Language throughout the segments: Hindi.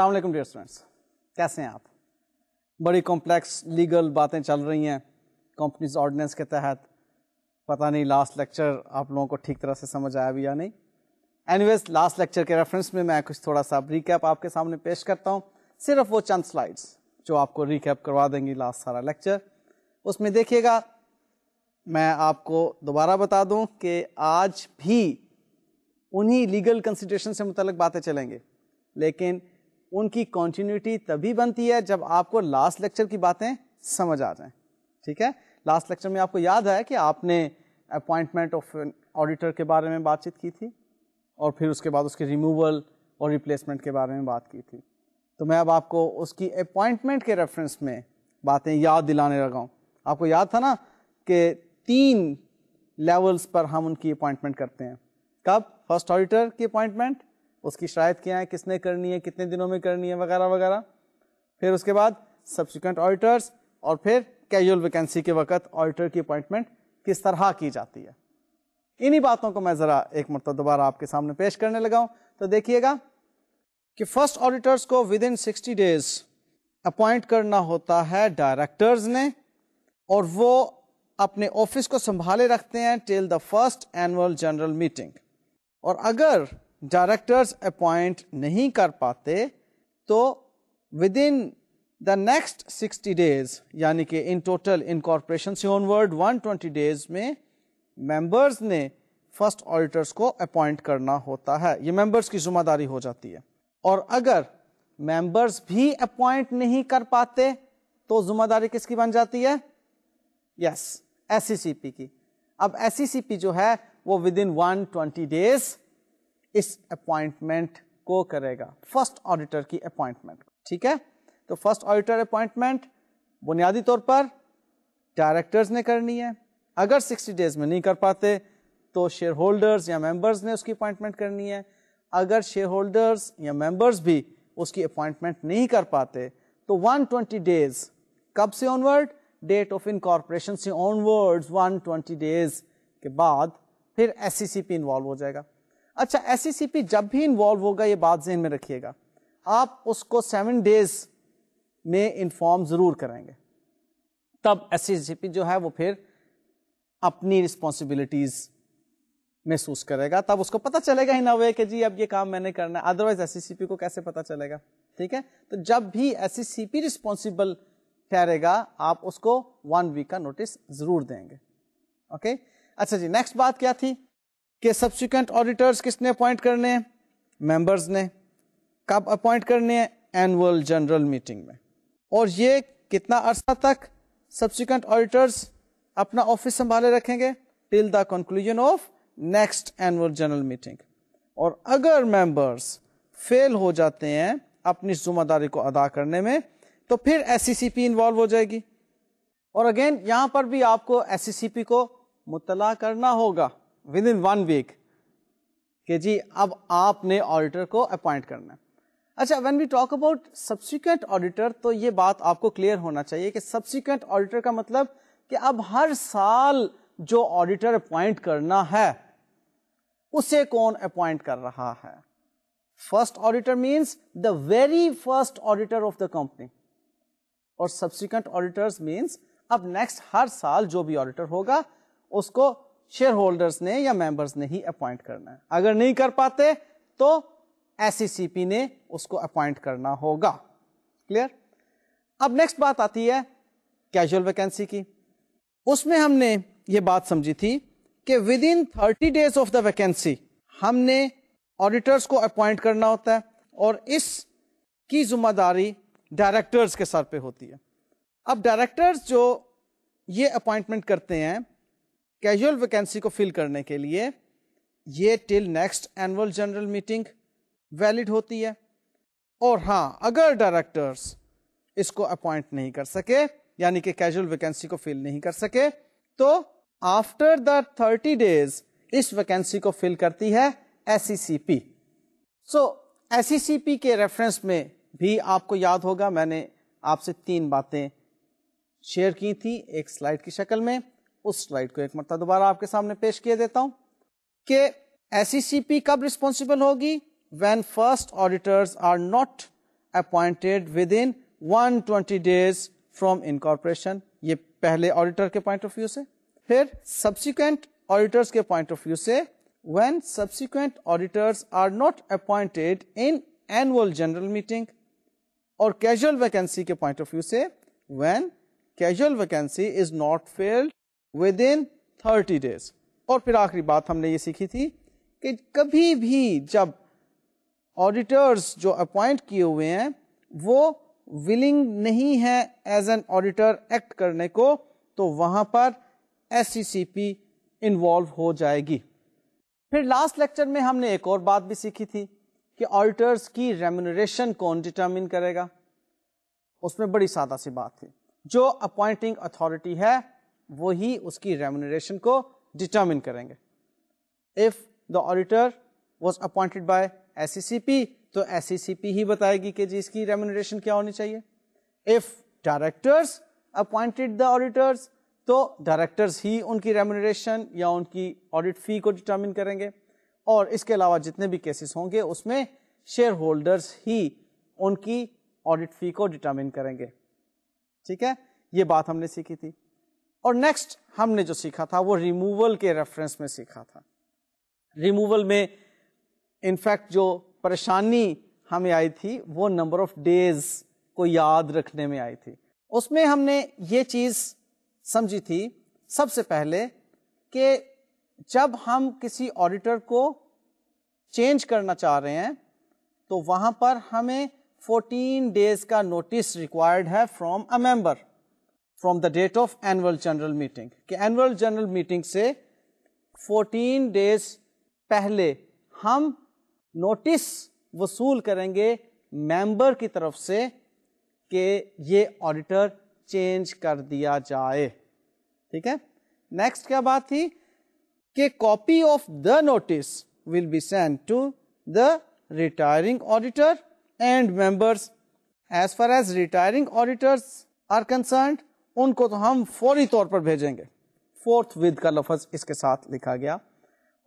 असलम डियर स्टूडेंट्स कैसे हैं आप बड़ी कॉम्प्लेक्स लीगल बातें चल रही हैं कंपनीज ऑर्डिनेंस के तहत पता नहीं लास्ट लेक्चर आप लोगों को ठीक तरह से समझ आया भी या नहीं एनीवेज लास्ट लेक्चर के रेफरेंस में मैं कुछ थोड़ा सा रिकैप आपके सामने पेश करता हूँ सिर्फ वो चंद स्लाइड्स जो आपको रिकैप करवा देंगी लास्ट सारा लेक्चर उसमें देखिएगा मैं आपको दोबारा बता दूं कि आज भी उन्हीं लीगल कंसिड्रेशन से मुतलक बातें चलेंगे लेकिन उनकी कॉन्टिन्यूटी तभी बनती है जब आपको लास्ट लेक्चर की बातें समझ आ जाएं ठीक है लास्ट लेक्चर में आपको याद है कि आपने अपॉइंटमेंट ऑफ ऑडिटर के बारे में बातचीत की थी और फिर उसके बाद उसके रिमूवल और रिप्लेसमेंट के बारे में बात की थी तो मैं अब आपको उसकी अपॉइंटमेंट के रेफरेंस में बातें याद दिलाने लगा हूँ आपको याद था ना कि तीन लेवल्स पर हम उनकी अपॉइंटमेंट करते हैं कब फर्स्ट ऑडिटर की अपॉइंटमेंट उसकी शरात क्या है किसने करनी है कितने दिनों में करनी है वगैरह वगैरह फिर उसके बाद सब्सिक्वेंट ऑडिटर्स और फिर कैजुअल वैकेंसी के वक्त ऑडिटर की अपॉइंटमेंट किस तरह की जाती है इन्हीं बातों को मैं ज़रा एक मरतब दोबारा आपके सामने पेश करने लगा हूँ तो देखिएगा कि फर्स्ट ऑडिटर्स को within sixty days appoint करना होता है डायरेक्टर्स ने और वो अपने ऑफिस को संभाले रखते हैं till the first annual general meeting और अगर डायरेक्टर्स अपॉइंट नहीं कर पाते तो within the next 60 days यानी कि इन टोटल इन कॉरपोरेशन से ऑनवर्ड 120 डेज में मेंबर्स ने फर्स्ट ऑडिटर्स को अपॉइंट करना होता है ये मेंबर्स की जिम्मेदारी हो जाती है और अगर मेंबर्स भी अपॉइंट नहीं कर पाते तो जिम्मेदारी किसकी बन जाती है यस yes, एस की अब एस जो है वो within one twenty days इस अपॉइंटमेंट को करेगा फर्स्ट ऑडिटर की अपॉइंटमेंट ठीक है तो फर्स्ट ऑडिटर अपॉइंटमेंट बुनियादी तौर पर डायरेक्टर्स ने करनी है अगर 60 डेज में नहीं कर पाते तो शेयर होल्डर्स या मेंबर्स ने उसकी अपॉइंटमेंट करनी है अगर शेयर होल्डर्स या मेंबर्स भी उसकी अपॉइंटमेंट नहीं कर पाते तो 120 डेज कब से ऑनवर्ड डेट ऑफ इनकॉर्पोरेशन से ऑनवर्ड 120 डेज के बाद फिर एस इन्वॉल्व e हो जाएगा अच्छा एस e जब भी इन्वॉल्व होगा ये बात जहन में रखिएगा आप उसको सेवन डेज में इन्फॉर्म जरूर कराएंगे तब एस e जो है वो फिर अपनी रिस्पॉन्सिबिलिटीज महसूस करेगा तब उसको पता चलेगा इन अवे कि जी अब ये काम मैंने करना है अदरवाइज एस e को कैसे पता चलेगा ठीक है तो जब भी एस सी पी रिस्पॉन्सिबल ठहरेगा आप उसको वन वीक का नोटिस जरूर देंगे ओके अच्छा जी नेक्स्ट बात क्या थी कि सब्सिक्वेंट ऑडिटर्स किसने अपॉइंट करने हैं मेंबर्स ने कब अपॉइंट करने हैं एनुअल जनरल मीटिंग में और ये कितना अरसा तक सब्सिक्वेंट ऑडिटर्स अपना ऑफिस संभाले रखेंगे till the conclusion of next annual general meeting और अगर मेंबर्स फेल हो जाते हैं अपनी जिम्मेदारी को अदा करने में तो फिर एस सी इन्वॉल्व हो जाएगी और अगेन यहां पर भी आपको एस को मुतला करना होगा विद इन वन वीक कि जी अब आपने ऑडिटर को अपॉइंट करना है अच्छा when we talk about subsequent auditor तो ये बात आपको क्लियर होना चाहिए कि सब्सिक्वेंट ऑडिटर का मतलब कि अब हर साल जो ऑडिटर अपॉइंट करना है उसे कौन अपॉइंट कर रहा है first auditor means the very first auditor of the company और सब्सिक्वेंट ऑडिटर्स मीन्स अब नेक्स्ट हर साल जो भी ऑडिटर होगा उसको शेयर होल्डर्स ने या मेंबर्स ने ही अपॉइंट करना है अगर नहीं कर पाते तो एससीसीपी e ने उसको अपॉइंट करना होगा क्लियर अब नेक्स्ट बात आती है कैजुअल वैकेंसी की उसमें हमने ये बात समझी थी कि within thirty days of the vacancy हमने ऑडिटर्स को अपॉइंट करना होता है और इस की जिम्मेदारी डायरेक्टर्स के सर पे होती है अब डायरेक्टर्स जो ये अपॉइंटमेंट करते हैं कैजुअल वैकेंसी को फिल करने के लिए ये till next annual general meeting valid होती है और हाँ अगर डायरेक्टर्स इसको अपॉइंट नहीं कर सके यानी कि कैजुअल वैकेंसी को फिल नहीं कर सके तो आफ्टर द थर्टी डेज इस वैकेंसी को फिल करती है एससीपी सो एसईसीपी के रेफरेंस में भी आपको याद होगा मैंने आपसे तीन बातें शेयर की थी एक स्लाइड की शक्ल में उस स्लाइड को एक मरतबा दोबारा आपके सामने पेश किए देता हूं कि एस कब रिस्पॉन्सिबल होगी when first auditors are not appointed within 120 days from incorporation ये पहले auditor के point of view से फिर subsequent auditors के point of view से when subsequent auditors are not appointed in annual general meeting और casual vacancy के point of view से when casual vacancy is not filled within thirty days और फिर आखिरी बात हमने ये सीखी थी कि कभी भी जब ऑडिटर्स जो अपॉइंट किए हुए हैं वो विलिंग नहीं है एज एन ऑडिटर एक्ट करने को तो वहां पर एस इन्वॉल्व हो जाएगी फिर लास्ट लेक्चर में हमने एक और बात भी सीखी थी कि ऑडिटर्स की रेम्यूनरेशन कौन डिटर्मिन करेगा उसमें बड़ी सादा सी बात थी जो अपॉइंटिंग अथॉरिटी है वो ही उसकी रेमुनरेशन को डिटर्मिन करेंगे if the auditor was appointed by एस तो एस e ही बताएगी कि जी इसकी रेमुनरेशन क्या होनी चाहिए if directors appointed the auditors तो डायरेक्टर्स ही उनकी रेमुनरेशन या उनकी ऑडिट फी को डिटर्मिन करेंगे और इसके अलावा जितने भी केसेस होंगे उसमें शेयर होल्डर्स ही उनकी ऑडिट फी को डिटर्मिन करेंगे ठीक है ये बात हमने सीखी थी और नेक्स्ट हमने जो सीखा था वो रिमूवल के रेफरेंस में सीखा था रिमूवल में इनफैक्ट जो परेशानी हमें आई थी वो नंबर ऑफ डेज को याद रखने में आई थी उसमें हमने ये चीज समझी थी सबसे पहले कि जब हम किसी ऑडिटर को चेंज करना चाह रहे हैं तो वहां पर हमें 14 डेज का नोटिस रिक्वायर्ड है from a member from the date of annual general meeting कि एनुअल जनरल मीटिंग से 14 डेज पहले हम नोटिस वसूल करेंगे मेंबर की तरफ से कि ये ऑडिटर चेंज कर दिया जाए ठीक है नेक्स्ट क्या बात थी कि copy of the notice will be send to the retiring auditor and members as far as retiring auditors are concern उनको तो हम फौरी तौर पर भेजेंगे फोर्थ विद का लफज इसके साथ लिखा गया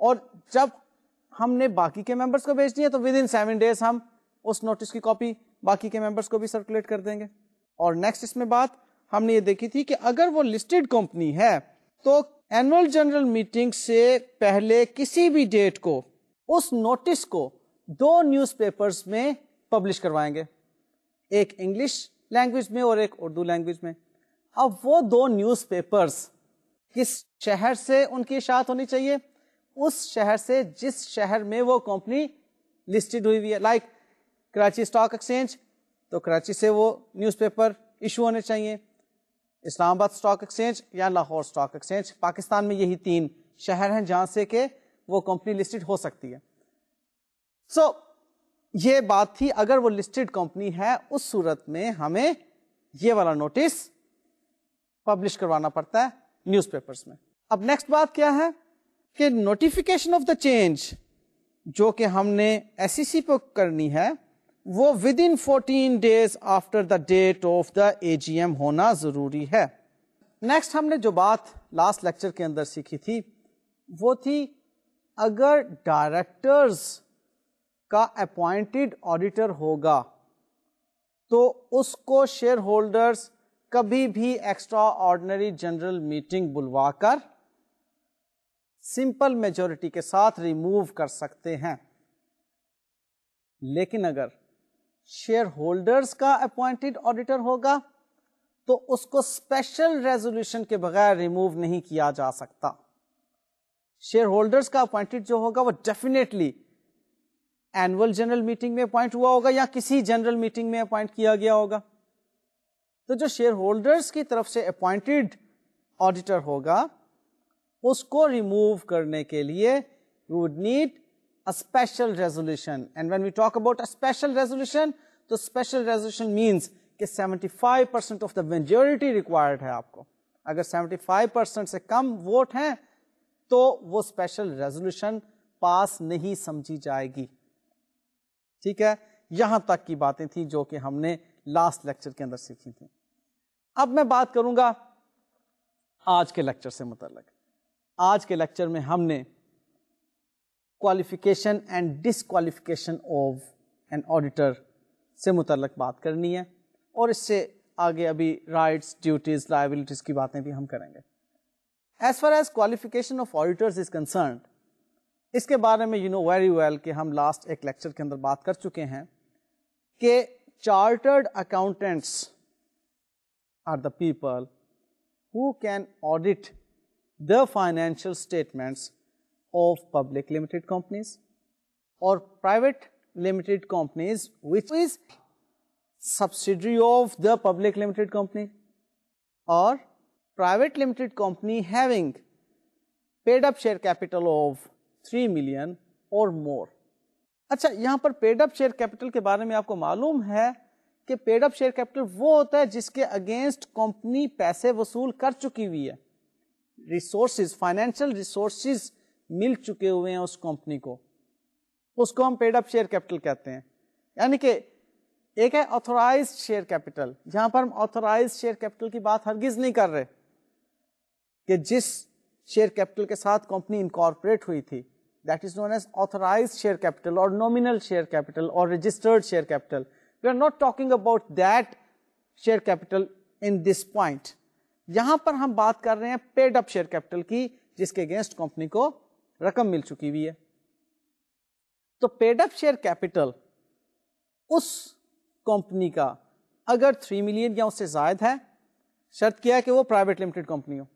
और जब हमने बाकी के मेंबर्स को भेजनी है तो विद इन सेवन डेज हम उस नोटिस की कॉपी बाकी के मेंबर्स को भी सर्कुलेट कर देंगे और नेक्स्ट इसमें बात हमने ये देखी थी कि अगर वो लिस्टेड कंपनी है तो एनुअल जनरल मीटिंग से पहले किसी भी डेट को उस नोटिस को दो न्यूज़पेपर्स में पब्लिश करवाएंगे एक इंग्लिश लैंग्वेज में और एक उर्दू लैंग्वेज में अब वो दो न्यूज़पेपर्स किस शहर से उनकी इशात होनी चाहिए उस शहर से जिस शहर में वो कंपनी लिस्टेड हुई हुई है लाइक कराची स्टॉक एक्सचेंज तो कराची से वो न्यूज़पेपर इशू होने चाहिए इस्लामाबाद स्टॉक एक्सचेंज या लाहौर स्टॉक एक्सचेंज पाकिस्तान में यही तीन शहर हैं जहां से के वो कंपनी लिस्टेड हो सकती है सो so, ये बात थी अगर वो लिस्टेड कंपनी है उस सूरत में हमें ये वाला नोटिस पब्लिश करवाना पड़ता है न्यूज़पेपर्स में अब नेक्स्ट बात क्या है कि नोटिफिकेशन ऑफ द चेंज जो कि हमने एस सी पर करनी है वो within fourteen days after the date of the A होना जरूरी है नेक्स्ट हमने जो बात लास्ट लेक्चर के अंदर सीखी थी वो थी अगर डायरेक्टर्स का अपॉइंटेड ऑडिटर होगा तो उसको शेयर होल्डर्स कभी भी एक्स्ट्रा ऑर्डनरी जनरल मीटिंग बुलवाकर सिंपल मेजोरिटी के साथ रिमूव कर सकते हैं लेकिन अगर शेयर होल्डर्स का अपॉइंटेड ऑडिटर होगा तो उसको स्पेशल रेजोल्यूशन के बगैर रिमूव नहीं किया जा सकता शेयर होल्डर्स का अपॉइंटेड जो होगा वो डेफिनेटली एनुअल जनरल मीटिंग में अपॉइंट हुआ होगा या किसी जनरल मीटिंग में अपॉइंट किया गया होगा तो जो शेयर होल्डर्स की तरफ से अपॉइंटेड ऑडिटर होगा उसको रिमूव करने के लिए would need a special resolution and when we talk about a special resolution तो स्पेशल रेजोल्यूशन मींस कि 75 percent of the majority required है आपको अगर 75 परसेंट से कम वोट हैं तो वो स्पेशल रेजोल्यूशन पास नहीं समझी जाएगी ठीक है यहां तक की बातें थी जो कि हमने लास्ट लेक्चर के अंदर सीखी थी अब मैं बात करूंगा आज के लेक्चर से मुतलक आज के लेक्चर में हमने qualification and disqualification of an auditor से मुतलक बात करनी है और इससे आगे अभी राइट्स ड्यूटीज लाइबिलिटीज की बातें भी हम करेंगे as far as qualification of auditors is concern इसके बारे में यू नो वेरी वेल कि हम लास्ट एक लेक्चर के अंदर बात कर चुके हैं कि chartered accountants are the people who can audit the financial statements of public limited companies or private limited companies which is subsidiary of the public limited company or private limited company having paid up share capital of 3 million or more अच्छा यहाँ पर paid up share capital के बारे में आपको मालूम है कि पेड अप शेयर कैपिटल वो होता है जिसके अगेंस्ट कंपनी पैसे वसूल कर चुकी हुई है रिसोर्सेज फाइनेंशियल रिसोर्सेज मिल चुके हुए हैं उस कंपनी को उसको हम पेड अप शेयर कैपिटल कहते हैं यानी कि एक है ऑथोराइज शेयर कैपिटल यहां पर हम ऑथोराइज शेयर कैपिटल की बात हरगिज नहीं कर रहे कि जिस शेयर कैपिटल के साथ कंपनी इनकॉर्पोरेट हुई थी that is known as authorise share capital और नॉमिनल शेयर कैपिटल और registered share capital we are not talking about that share capital in this point. यहां पर हम बात कर रहे हैं पेड अप शेयर कैपिटल की जिसके अगेंस्ट कंपनी को रकम मिल चुकी हुई है तो पेड अप शेयर कैपिटल उस कंपनी का अगर थ्री मिलियन या उससे जायद है शर्त किया है कि वो प्राइवेट लिमिटेड कंपनी हो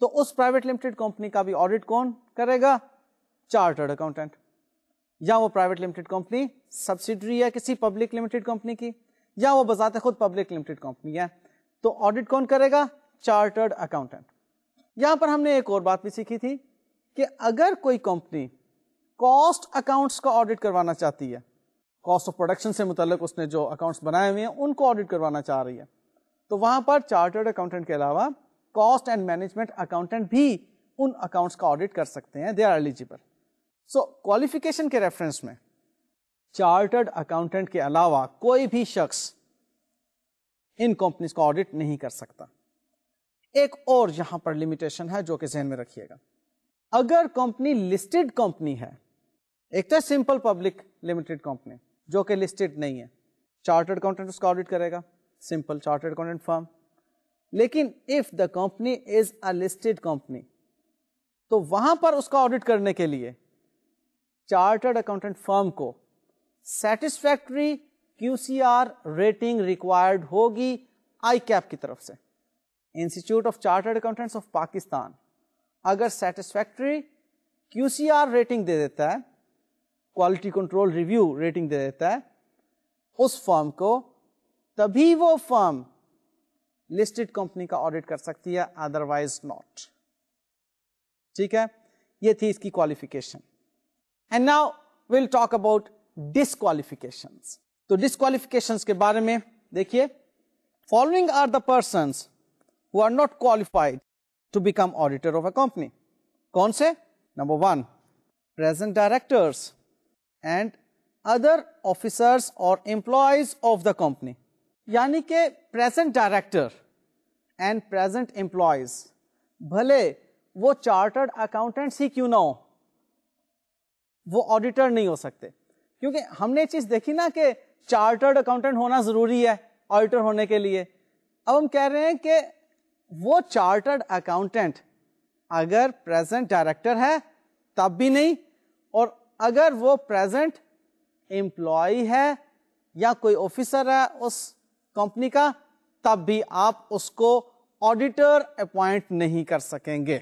तो उस प्राइवेट लिमिटेड कंपनी का भी ऑडिट कौन करेगा चार्टर्ड अकाउंटेंट या वो प्राइवेट लिमिटेड कंपनी सब्सिडरी है किसी पब्लिक लिमिटेड कंपनी की या वो बजाते खुद पब्लिक लिमिटेड कंपनी है तो ऑडिट कौन करेगा चार्टर्ड अकाउंटेंट यहां पर हमने एक और बात भी सीखी थी कि अगर कोई कंपनी कॉस्ट अकाउंट्स का ऑडिट करवाना चाहती है कॉस्ट ऑफ प्रोडक्शन से मुतल उसने जो अकाउंट्स बनाए हुए हैं उनको ऑडिट करवाना चाह रही है तो वहां पर चार्टर्ड अकाउंटेंट के अलावा कॉस्ट एंड मैनेजमेंट अकाउंटेंट भी उन अकाउंट्स का ऑडिट कर सकते हैं they are eligible so so, qualification के रेफरेंस में चार्टर्ड अकाउंटेंट के अलावा कोई भी शख्स इन कंपनीज का ऑडिट नहीं कर सकता एक और यहां पर लिमिटेशन है जो कि जहन में रखिएगा अगर कंपनी लिस्टेड कंपनी है एक तो सिंपल पब्लिक लिमिटेड कंपनी जो कि लिस्टेड नहीं है चार्टर्ड अकाउंटेंट उसका ऑडिट करेगा सिंपल चार्टर्ड अकाउंटेंट फर्म लेकिन if the company is a listed company तो वहां पर उसका ऑडिट करने के लिए चार्टर्ड अकाउंटेंट फर्म को सेटिस्फैक्ट्री क्यूसीआर रेटिंग रिक्वायर्ड होगी आई कैप की तरफ से institute of chartered accountants of Pakistan अगर सेटिस्फैक्ट्री क्यूसीआर रेटिंग दे देता है क्वालिटी कंट्रोल रिव्यू रेटिंग दे देता है उस फर्म को तभी वो फर्म लिस्टेड कंपनी का ऑडिट कर सकती है अदरवाइज नॉट ठीक है ये थी इसकी qualification And now we'll talk about disqualifications. So disqualifications ke baare mein dekhiye. following are the persons who are not qualified to become auditor of a company. कौन Number one, present directors and other officers or employees of the company. Yani ke present director and present employees भले wo chartered accountants ही kyun ना वो ऑडिटर नहीं हो सकते क्योंकि हमने चीज़ देखी ना कि चार्टर्ड अकाउंटेंट होना ज़रूरी है ऑडिटर होने के लिए अब हम कह रहे हैं कि वो चार्टर्ड अकाउंटेंट अगर प्रेजेंट डायरेक्टर है तब भी नहीं और अगर वो प्रेजेंट एम्प्लॉय है या कोई ऑफिसर है उस कंपनी का तब भी आप उसको ऑडिटर अपॉइंट नहीं कर सकेंगे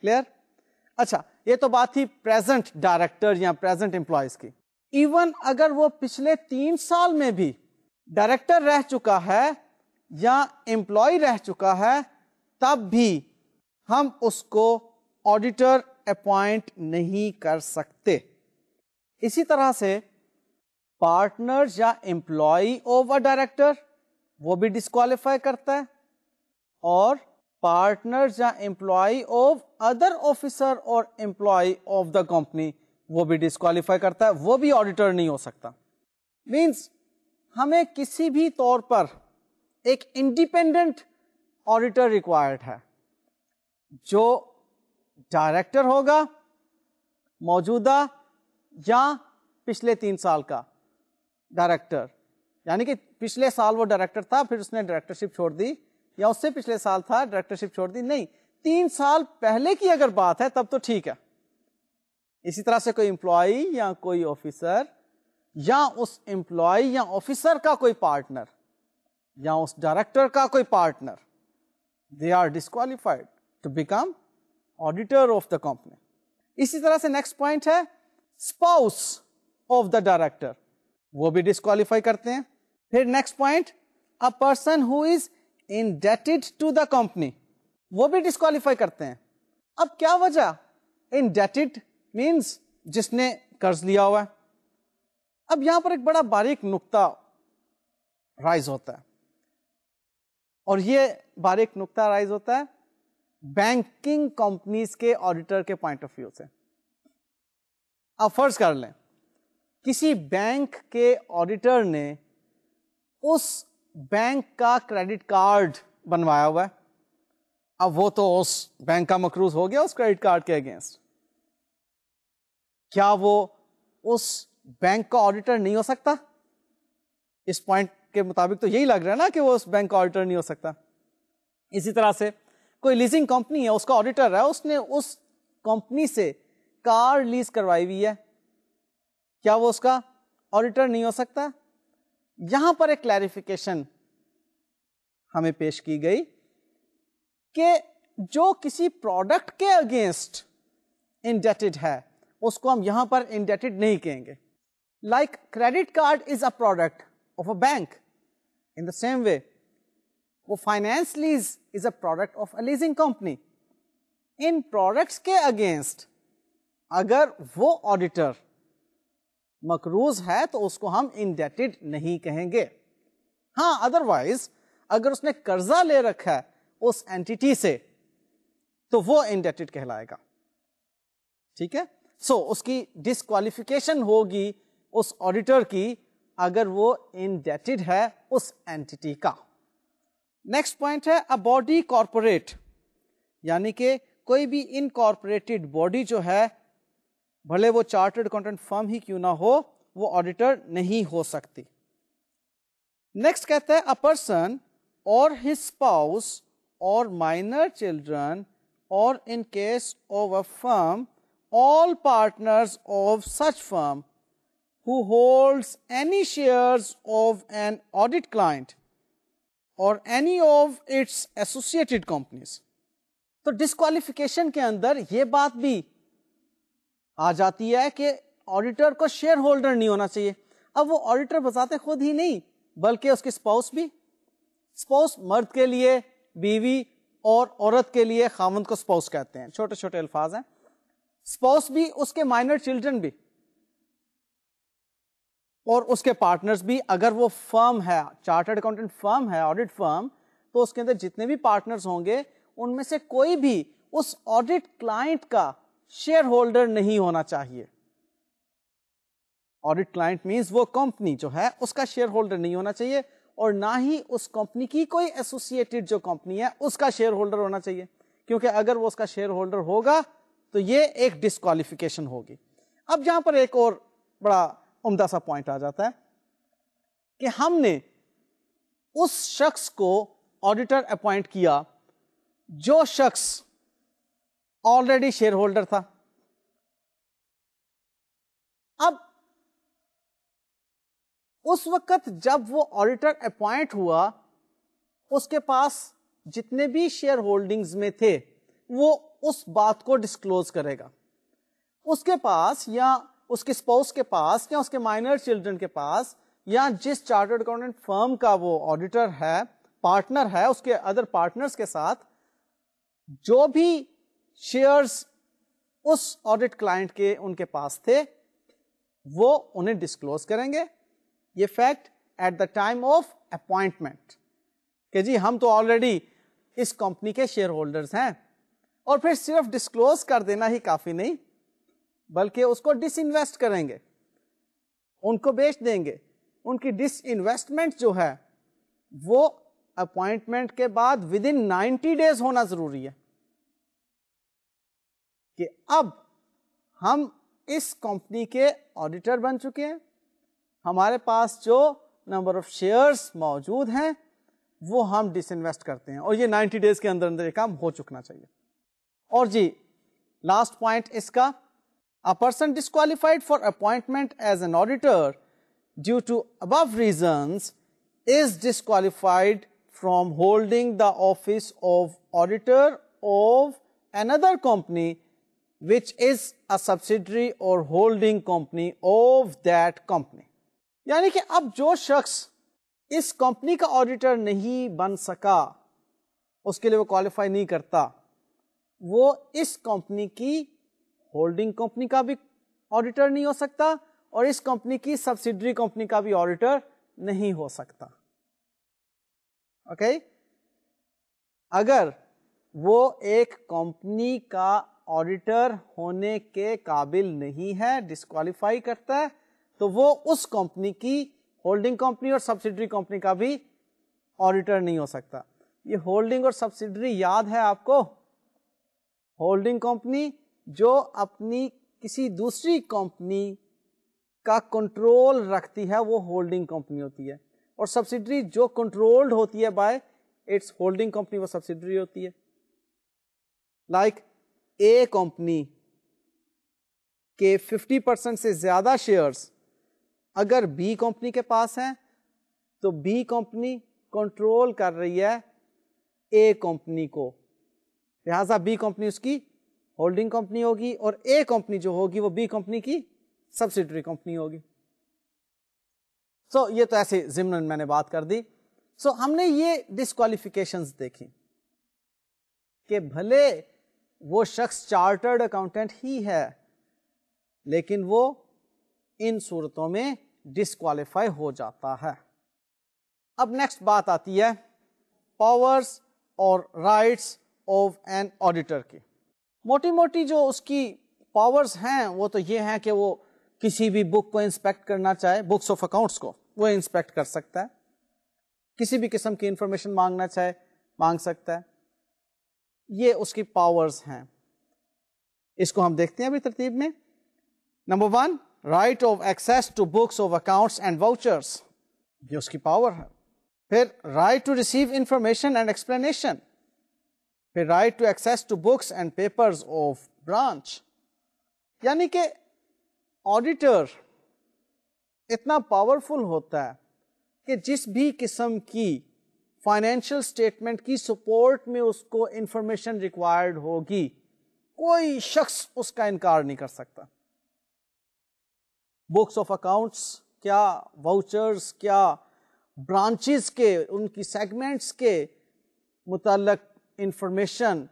क्लियर अच्छा ये तो बात थी प्रेजेंट डायरेक्टर या प्रेजेंट एम्प्लॉयज की इवन अगर वो पिछले तीन साल में भी डायरेक्टर रह चुका है या एम्प्लॉय रह चुका है तब भी हम उसको ऑडिटर अपॉइंट नहीं कर सकते इसी तरह से पार्टनर या एम्प्लॉय ओवर डायरेक्टर वो भी डिस्कालीफाई करता है और पार्टनर या एम्प्लॉय ऑफ अदर ऑफिसर और एम्प्लॉय ऑफ द कंपनी वो भी डिस्कालीफाई करता है वो भी ऑडिटर नहीं हो सकता मीन्स हमें किसी भी तौर पर एक इंडिपेंडेंट ऑडिटर रिक्वायर्ड है जो डायरेक्टर होगा मौजूदा या पिछले तीन साल का डायरेक्टर यानी कि पिछले साल वो डायरेक्टर था फिर उसने डायरेक्टरशिप छोड़ दी या उससे पिछले साल था डायरेक्टरशिप छोड़ दी नहीं तीन साल पहले की अगर बात है तब तो ठीक है इसी तरह से कोई एम्प्लॉय या कोई ऑफिसर या उस एम्प्लॉय या ऑफिसर का कोई पार्टनर या उस डायरेक्टर का कोई partner they are disqualified to become auditor of the company इसी तरह से नेक्स्ट पॉइंट है स्पाउस ऑफ द डायरेक्टर वो भी डिस्कालीफाई करते हैं फिर next point a person who is in indebted to the company वो भी डिस्कालीफाई करते हैं अब क्या वजह इन इनडेटेड मीन्स जिसने कर्ज लिया हुआ है अब यहां पर एक बड़ा बारीक नुकता राइज होता है और ये बारीक नुकता राइज होता है बैंकिंग कंपनीज के ऑडिटर के पॉइंट ऑफ व्यू से आप फर्ज कर लें किसी बैंक के ऑडिटर ने उस बैंक का क्रेडिट कार्ड बनवाया हुआ है अब वो तो उस बैंक का मकरूज हो गया उस क्रेडिट कार्ड के अगेंस्ट क्या वो उस बैंक का ऑडिटर नहीं हो सकता इस पॉइंट के मुताबिक तो यही लग रहा है ना कि वो उस बैंक का ऑडिटर नहीं हो सकता इसी तरह से कोई लीजिंग कंपनी है उसका ऑडिटर है उसने उस कंपनी से कार लीज करवाई हुई है क्या वो उसका ऑडिटर नहीं हो सकता यहां पर एक क्लैरिफिकेशन हमें पेश की गई कि जो किसी प्रोडक्ट के अगेंस्ट इंडेटेड है उसको हम यहां पर इंडेटेड नहीं कहेंगे like credit card is a product of a bank in the same way वो finance lease is a product of a leasing company इन प्रोडक्ट्स के अगेंस्ट अगर वो ऑडिटर मकरूज है तो उसको हम इंडेटेड नहीं कहेंगे हाँ अदरवाइज अगर उसने कर्जा ले रखा है उस एंटिटी से तो वो इंडेटेड कहलाएगा ठीक है सो so, उसकी डिसक्वालिफिकेशन होगी उस ऑडिटर की अगर वो इंडेटेड है उस एंटिटी का नेक्स्ट पॉइंट है अ बॉडी कॉरपोरेट यानी कि कोई भी इनकॉर्पोरेटेड बॉडी जो है भले वो चार्टर्ड अकाउंटेंट फर्म ही क्यों ना हो वो ऑडिटर नहीं हो सकती नेक्स्ट कहता है अ पर्सन और हिज स्पाउस और माइनर चिल्ड्रन और in case of a firm all partners of such firm who holds any shares of an audit client और any of its associated companies तो डिस्कालिफिकेशन के अंदर यह बात भी आ जाती है कि ऑडिटर को शेयर होल्डर नहीं होना चाहिए अब वो ऑडिटर बताते खुद ही नहीं बल्कि उसके स्पाउस भी स्पाउस मर्द के लिए बीवी और औरत के लिए खामंद को स्पाउस कहते हैं छोटे छोटे अल्फाज हैं स्पाउस भी उसके माइनर चिल्ड्रन भी और उसके पार्टनर्स भी अगर वो फर्म है चार्टर्ड अकाउंटेंट फर्म है ऑडिट फर्म तो उसके अंदर जितने भी पार्टनर्स होंगे उनमें से कोई भी उस ऑडिट क्लाइंट का शेयर होल्डर नहीं होना चाहिए ऑडिट क्लाइंट मीन्स वो कंपनी जो है उसका शेयर होल्डर नहीं होना चाहिए और ना ही उस कंपनी की कोई एसोसिएटेड जो कंपनी है उसका शेयर होल्डर होना चाहिए क्योंकि अगर वो उसका शेयर होल्डर होगा तो ये एक डिस्कालिफिकेशन होगी अब जहां पर एक और बड़ा उमदा सा पॉइंट आ जाता है कि हमने उस शख्स को ऑडिटर अपॉइंट किया जो शख्स ऑलरेडी शेयर होल्डर था अब उस वक्त जब वो ऑडिटर अपॉइंट हुआ उसके पास जितने भी शेयर होल्डिंग्स में थे वो उस बात को डिस्क्लोज करेगा उसके पास या उसके स्पाउस के पास या उसके माइनर चिल्ड्रन के पास या जिस चार्टर्ड अकाउंटेंट फर्म का वो ऑडिटर है पार्टनर है उसके अदर पार्टनर्स के साथ जो भी शेयर्स उस ऑडिट क्लाइंट के उनके पास थे वो उन्हें डिस्क्लोज करेंगे ये fact at the time of appointment कि जी हम तो ऑलरेडी इस कंपनी के शेयर होल्डर्स हैं और फिर सिर्फ डिस्क्लोज कर देना ही काफी नहीं बल्कि उसको डिसइन्वेस्ट करेंगे उनको बेच देंगे उनकी डिसइन्वेस्टमेंट जो है वो अपॉइंटमेंट के बाद विद इन नाइनटी डेज होना जरूरी है कि अब हम इस कंपनी के ऑडिटर बन चुके हैं हमारे पास जो नंबर ऑफ शेयर्स मौजूद हैं वो हम डिसइन्वेस्ट करते हैं और ये 90 डेज के अंदर अंदर ये काम हो चुकना चाहिए और जी लास्ट पॉइंट इसका a person disqualified for appointment as an auditor due to अब reason is disqualified from holding the office of auditor of an other company which is a subsidiary और holding company of that company यानी कि अब जो शख्स इस कंपनी का ऑडिटर नहीं बन सका उसके लिए वो क्वालिफाई नहीं करता वो इस कंपनी की होल्डिंग कंपनी का भी ऑडिटर नहीं हो सकता और इस कंपनी की सब्सिडरी कंपनी का भी ऑडिटर नहीं हो सकता ओके okay? अगर वो एक कंपनी का ऑडिटर होने के काबिल नहीं है डिस्कालीफाई करता है तो वो उस कंपनी की होल्डिंग कंपनी और सब्सिडरी कंपनी का भी ऑडिटर नहीं हो सकता ये होल्डिंग और सब्सिडरी याद है आपको होल्डिंग कंपनी जो अपनी किसी दूसरी कंपनी का कंट्रोल रखती है वो होल्डिंग कंपनी होती है और सब्सिडरी जो कंट्रोल्ड होती है बाय इट्स होल्डिंग कंपनी वो सब्सिडरी होती है लाइक like, ए कंपनी के 50 परसेंट से ज़्यादा शेयर्स अगर बी कंपनी के पास हैं तो बी कंपनी कंट्रोल कर रही है ए कंपनी को लिहाजा बी कंपनी उसकी होल्डिंग कंपनी होगी और ए कंपनी जो होगी वो बी कंपनी की सब्सिडरी कंपनी होगी सो so, ये तो ऐसे जिमन मैंने बात कर दी सो so, हमने ये डिस्कालिफिकेशन देखी कि भले वो शख्स चार्टर्ड अकाउंटेंट ही है लेकिन वो इन सूरतों में डिसक्वालीफाई हो जाता है अब नेक्स्ट बात आती है पावर्स और राइट्स ऑफ एन ऑडिटर की मोटी मोटी जो उसकी पावर्स हैं वो तो ये हैं कि वो किसी भी बुक को इंस्पेक्ट करना चाहे बुक्स ऑफ अकाउंट्स को वो इंस्पेक्ट कर सकता है किसी भी किस्म की इंफॉर्मेशन मांगना चाहे मांग सकता है ये उसकी पावर्स हैं इसको हम देखते हैं अभी तरतीब में number one right of access to books of accounts and vouchers ये उसकी पावर है फिर right to receive information and explanation फिर right to access to books and papers of branch यानी कि ऑडिटर इतना पावरफुल होता है कि जिस भी किस्म की फाइनेंशियल स्टेटमेंट की सपोर्ट में उसको इंफॉर्मेशन रिक्वायर्ड होगी कोई शख्स उसका इनकार नहीं कर सकता बुक्स ऑफ अकाउंट्स क्या वाउचर्स क्या ब्रांचेस के उनकी सेगमेंट्स के मुतलक इंफॉर्मेशन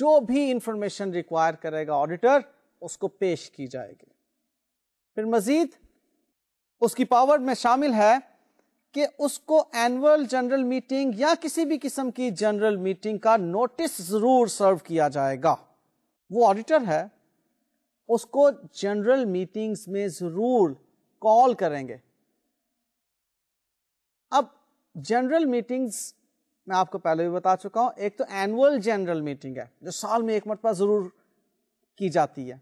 जो भी इंफॉर्मेशन रिक्वायर करेगा ऑडिटर उसको पेश की जाएगी फिर मजीद उसकी पावर में शामिल है कि उसको एनुअल जनरल मीटिंग या किसी भी किस्म की जनरल मीटिंग का नोटिस जरूर सर्व किया जाएगा वो ऑडिटर है उसको जनरल मीटिंग्स में जरूर कॉल करेंगे अब जनरल मीटिंग्स मैं आपको पहले भी बता चुका हूं एक तो एनुअल जनरल मीटिंग है जो साल में एक मरतबा जरूर की जाती है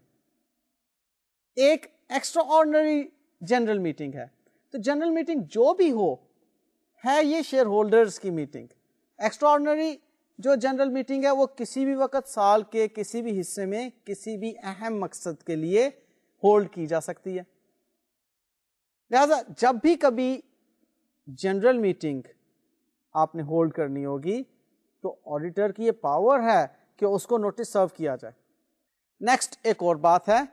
एक एक्स्ट्रा जनरल मीटिंग है तो जनरल मीटिंग जो भी हो है ये शेयर होल्डर्स की मीटिंग एक्स्ट्रॉर्डनरी जो जनरल मीटिंग है वो किसी भी वक्त साल के किसी भी हिस्से में किसी भी अहम मकसद के लिए होल्ड की जा सकती है लिहाजा जब भी कभी जनरल मीटिंग आपने होल्ड करनी होगी तो ऑडिटर की ये पावर है कि उसको नोटिस सर्व किया जाए नेक्स्ट एक और बात है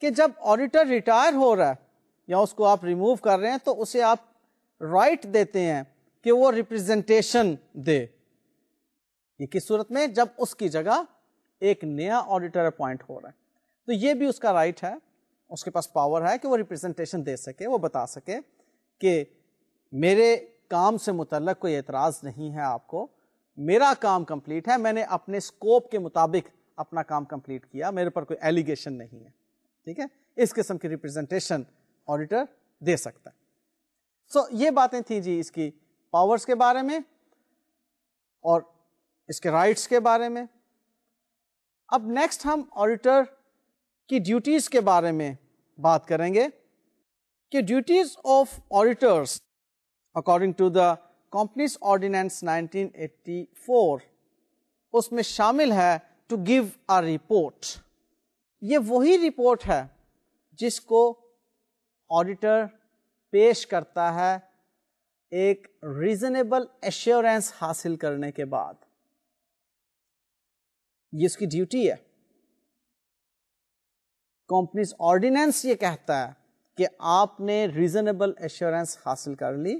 कि जब ऑडिटर रिटायर हो रहा है या उसको आप रिमूव कर रहे हैं तो उसे आप राइट देते हैं कि वो रिप्रेजेंटेशन दे ये किस सूरत में जब उसकी जगह एक नया ऑडिटर अपॉइंट हो रहा है तो ये भी उसका राइट है उसके पास पावर है कि वो रिप्रेजेंटेशन दे सके वो बता सके कि मेरे काम से मुतल कोई एतराज़ नहीं है आपको मेरा काम कंप्लीट है मैंने अपने स्कोप के मुताबिक अपना काम कंप्लीट किया मेरे पर कोई एलिगेशन नहीं है ठीक है इस किस्म की रिप्रेजेंटेशन ऑडिटर दे सकता है सो so, ये बातें थी जी इसकी पावर्स के बारे में और इसके राइट्स के बारे में अब नेक्स्ट हम ऑडिटर की ड्यूटीज़ के बारे में बात करेंगे कि duties of auditors according to the companies ordinance 1984 उसमें शामिल है टू गिव अ रिपोर्ट ये वही रिपोर्ट है जिसको ऑडिटर पेश करता है एक रीजनेबल एश्योरेंस हासिल करने के बाद ये उसकी ड्यूटी है कंपनीज ऑर्डिनेंस ये कहता है कि आपने रीजनेबल एश्योरेंस हासिल कर ली